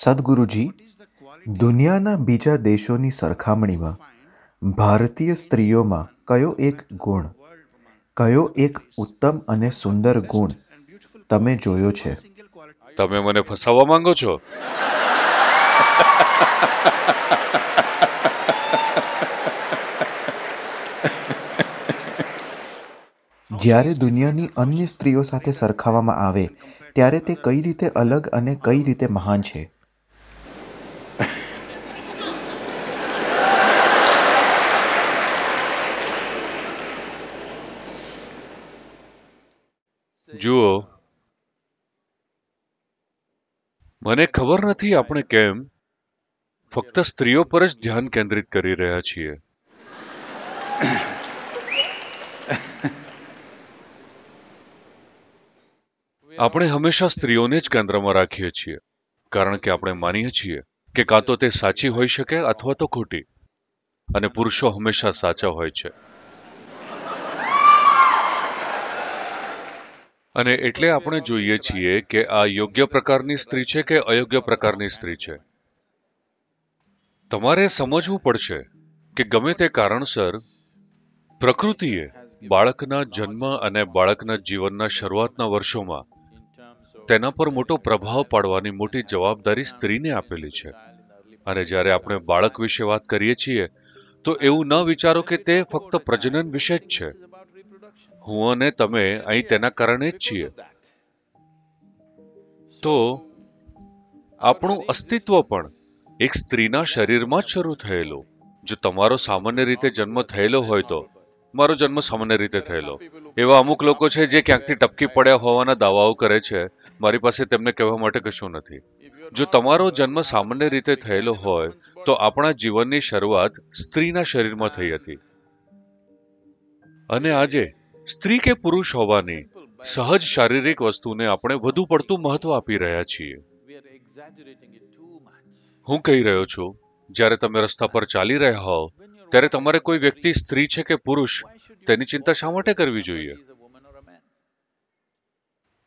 સદગુરુજી દુનિયાના બીજા દેશોની સરખામણીમાં ભારતીય સ્ત્રીઓમાં કયો એક ગુણ કયો એક ઉત્તમ અને સુંદર ગુણ તમે જોયો છે તમે મને ફસાવવા માંગો છો જ્યારે દુનિયાની અન્ય સ્ત્રીઓ સાથે સરખાવવામાં આવે ત્યારે તે કઈ રીતે અલગ અને કઈ રીતે મહાન છે જુઓ મને ખબર નથી આપણે કેમ ફક્ત સ્ત્રીઓ પર જ ધ્યાન કેન્દ્રિત કરી રહ્યા છીએ આપણે હંમેશા સ્ત્રીઓને જ કેન્દ્રમાં રાખીએ છીએ કારણ કે આપણે માનીએ છીએ કે કાં તો તે સાચી હોઈ શકે અથવા તો ખોટી અને પુરુષો હંમેશા સાચા હોય છે અને એટલે આપણે જોઈએ છીએ કે આ યોગ્ય પ્રકારની સ્ત્રી છે કે અયોગ્ય પ્રકારની સ્ત્રી છે તમારે સમજવું પડશે કે ગમે તે કારણસર પ્રકૃતિએ બાળકના જન્મ અને બાળકના જીવનના શરૂઆતના વર્ષોમાં તેના પર મોટો પ્રભાવ પાડવાની મોટી જવાબદારી સ્ત્રીને આપેલી છે અને જ્યારે આપણે બાળક વિશે વાત કરીએ છીએ તો એવું ન વિચારો કે તે ફક્ત પ્રજનન વિશે જ છે હું અને તમે અહીં તેના કારણે જ છીએ તો આપણું અસ્તિત્વ પણ એક સ્ત્રીના શરીરમાં જ શરૂ થયેલું જો તમારો સામાન્ય રીતે જન્મ થયેલો હોય તો મારો જન્મ સામાન્ય રીતે થયેલો એવા અમુક લોકો છે જે ક્યાંકથી ટપકી પડ્યા હોવાના દાવાઓ કરે છે મારી પાસે તેમને કહેવા માટે કશું નથી જો તમારો જન્મ સામાન્ય રીતે થયેલો હોય તો આપણા જીવનની શરૂઆત સ્ત્રીના શરીરમાં થઈ હતી અને આજે સ્ત્રી કે પુરુષ હોવાની સહજ શારીરિક વસ્તુને આપણે વધુ પડતું મહત્વ આપી રહ્યા છીએ હું કહી રહ્યો છું જ્યારે તમે રસ્તા પર ચાલી રહ્યા હોવ ત્યારે તમારે કોઈ વ્યક્તિ સ્ત્રી છે કે પુરુષ તેની ચિંતા શા માટે કરવી જોઈએ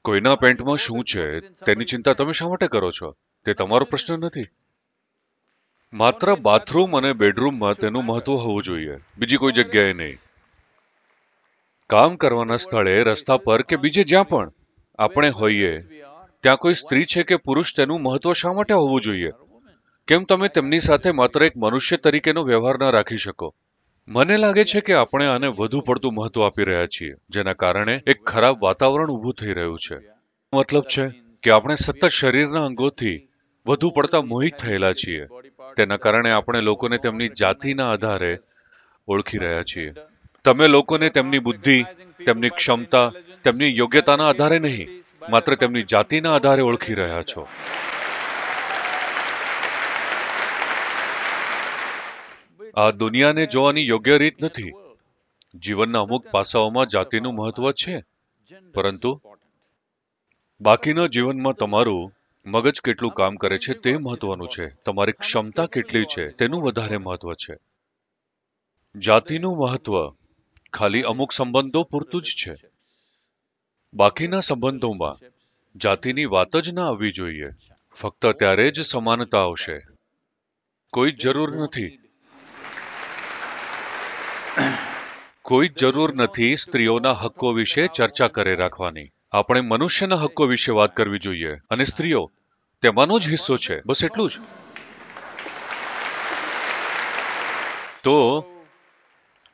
કોઈના પેન્ટમાં શું છે તેની ચિંતા તમે શા માટે કરો છો તે તમારો પ્રશ્ન નથી માત્ર બાથરૂમ અને બેડરૂમમાં તેનું મહત્વ હોવું જોઈએ બીજી કોઈ જગ્યાએ નહીં કામ કરવાના સ્થળે રસ્તા પર કે બીજે જ્યાં પણ આપણે હોઈએ ત્યાં કોઈ સ્ત્રી છે કે પુરુષ તેનું મહત્વ શા માટે હોવું જોઈએ કેમ તમે તેમની સાથે માત્ર એક મનુષ્ય તરીકેનો વ્યવહાર ન રાખી શકો મને લાગે છે કે આપણે આને વધુ પડતું મહત્વ આપી રહ્યા છીએ જેના કારણે એક ખરાબ વાતાવરણ ઊભું થઈ રહ્યું છે મતલબ છે કે આપણે સતત શરીરના અંગોથી વધુ પડતા મોહિત થયેલા છીએ તેના કારણે આપણે લોકોને તેમની જાતિના આધારે ઓળખી રહ્યા છીએ તમે લોકોને તેમની બુદ્ધિ તેમની ક્ષમતા તેમની યોગ્યતાના આધારે નહીં માત્ર તેમની જાતિના આધારે ઓળખી રહ્યા છો આ દુનિયાને જોવાની યોગ્ય રીત નથી જીવનના અમુક પાસાઓમાં જાતિનું મહત્વ છે પરંતુ બાકીના જીવનમાં તમારું મગજ કેટલું કામ કરે છે તે મહત્વનું છે તમારી ક્ષમતા કેટલી છે તેનું વધારે મહત્વ છે જાતિનું મહત્વ ખાલી અમુક સંબંધો પૂરતું જ છે બાકીના સંબંધોમાં જાતિની વાત જ ના આવવી જોઈએ ફક્ત ત્યારે જ સમાનતા આવશે કોઈ જરૂર નથી કોઈ જરૂર નથી સ્ત્રીઓના હક્કો વિશે ચર્ચા કરે રાખવાની આપણે મનુષ્યના હક્કો વિશે વાત કરવી જોઈએ અને સ્ત્રીઓ તેમાંનો જ હિસ્સો છે બસ એટલું જ તો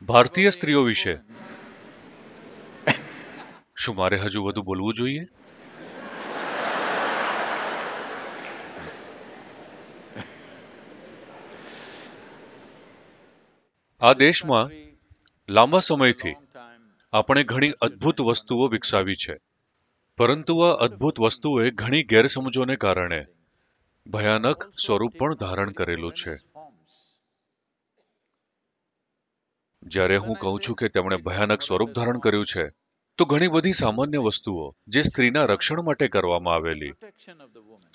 ભારતીય સ્ત્રીઓ વિશે શું મારે હજુ વધુ બોલવું જોઈએ આ દેશમાં લાંબા સમયથી આપણે ઘણી અદ્ભુત વસ્તુઓ વિકસાવી છે પરંતુ આ અદ્ભુત વસ્તુએ ઘણી ગેરસમજોને કારણે ભયાનક સ્વરૂપ પણ ધારણ કરેલું છે જ્યારે હું કહું છું કે તેમણે ભયાનક સ્વરૂપ ધારણ કર્યું છે તો ઘણી બધી સામાન્ય વસ્તુઓ જે સ્ત્રીના રક્ષણ માટે કરવામાં આવેલી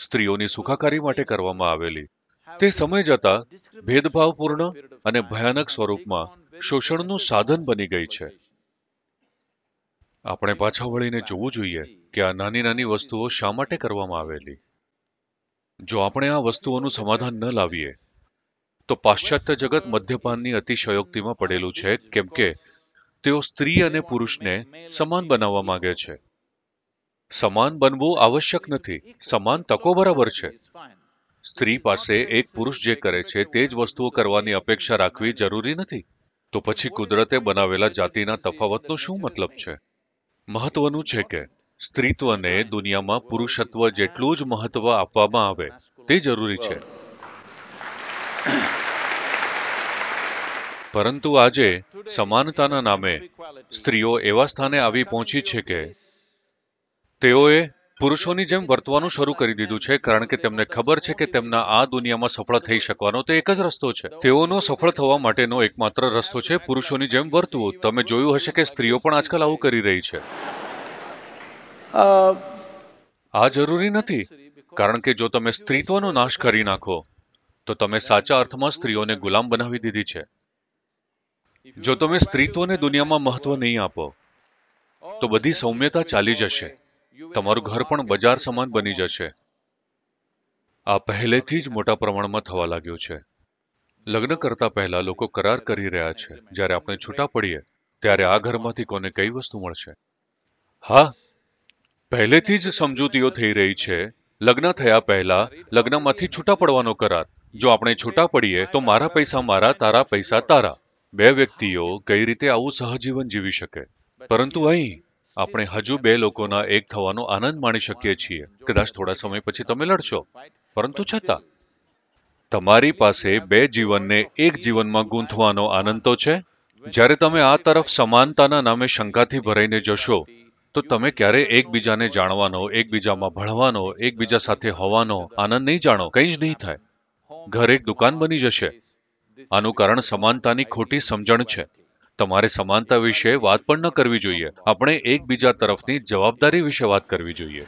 સ્ત્રીઓની સુખાકારી માટે કરવામાં આવેલી તે સમય જતા ભેદભાવપૂર્ણ અને ભયાનક સ્વરૂપમાં શોષણનું સાધન બની ગઈ છે આપણે પાછા વળીને જોવું જોઈએ કે આ નાની નાની વસ્તુઓ શા માટે કરવામાં આવેલી જો આપણે આ વસ્તુઓનું સમાધાન ન લાવીએ તો પાશ્ચાત્ય જગત મદ્યપાનની અતિશયોક્તિમાં પડેલું છે કેમ કે તેઓ સ્ત્રી અને પુરુષને સમાન બનાવવા માંગે છે સમાન બનવું આવશ્યક નથી સમાન તકો બરાબર છે સ્ત્રી પાસે એક પુરુષ જે કરે છે તે જ વસ્તુઓ કરવાની અપેક્ષા રાખવી જરૂરી નથી તો પછી કુદરતે બનાવેલા જાતિના તફાવતનો શું મતલબ છે મહત્વનું છે કે સ્ત્રીત્વને દુનિયામાં પુરુષત્વ જેટલું જ મહત્વ આપવામાં આવે તે જરૂરી છે પરંતુ આજે સમાનતાના નામે સ્ત્રીઓ એવા સ્થાને આવી પહોંચી છે કે તેઓએ પુરુષોની જેમ વર્તવાનું શરૂ કરી દીધું છે કારણ કે તેમને ખબર છે કે તેમના આ દુનિયામાં સફળ થઈ શકવાનો તે એક જ રસ્તો છે તેઓનો સફળ થવા માટેનો એકમાત્ર રસ્તો છે પુરુષોની જેમ વર્તવું તમે જોયું હશે કે સ્ત્રીઓ પણ આજકાલ આવું કરી રહી છે આ જરૂરી નથી કારણ કે જો તમે સ્ત્રીત્વનો નાશ કરી નાખો તો તમે સાચા અર્થમાં સ્ત્રીઓને ગુલામ બનાવી દીધી છે જો તમે સ્ત્રીત્વને દુનિયામાં મહત્વ નહીં આપો તો બધી સૌમ્યતા ચાલી જશે તમારું ઘર પણ બજાર સમાન બની જશે આ પહેલેથી જ મોટા પ્રમાણમાં થવા લાગ્યું છે લગ્ન કરતા પહેલા લોકો કરાર કરી રહ્યા છે જ્યારે આપણે છૂટા પડીએ ત્યારે આ ઘરમાંથી કોને કઈ વસ્તુ મળશે હા પહેલેથી જ સમજૂતીઓ થઈ રહી છે લગ્ન થયા પહેલા લગ્નમાંથી છૂટા પડવાનો કરાર જો આપણે છૂટા પડીએ તો મારા પૈસા મારા તારા પૈસા તારા બે વ્યક્તિઓ કઈ રીતે આવું સહજીવન જીવી શકે પરંતુ અહીં આપણે હજુ બે લોકોના એક થવાનો આનંદ માણી શકીએ છીએ કદાચ થોડા સમય પછી તમે લડશો પરંતુ છતાં તમારી પાસે બે જીવનને એક જીવનમાં ગૂંથવાનો આનંદ તો છે જ્યારે તમે આ તરફ સમાનતાના નામે શંકાથી ભરાઈને જશો તો તમે ક્યારે એકબીજાને જાણવાનો એકબીજામાં ભણવાનો એકબીજા સાથે હોવાનો આનંદ નહીં જાણો કંઈ જ નહીં થાય ઘર એક દુકાન બની જશે આનું કારણ સમાનતાની ખોટી સમજણ છે તમારે સમાનતા વિશે વાત પણ ન કરવી જોઈએ આપણે એકબીજા તરફની જવાબદારી વિશે વાત કરવી જોઈએ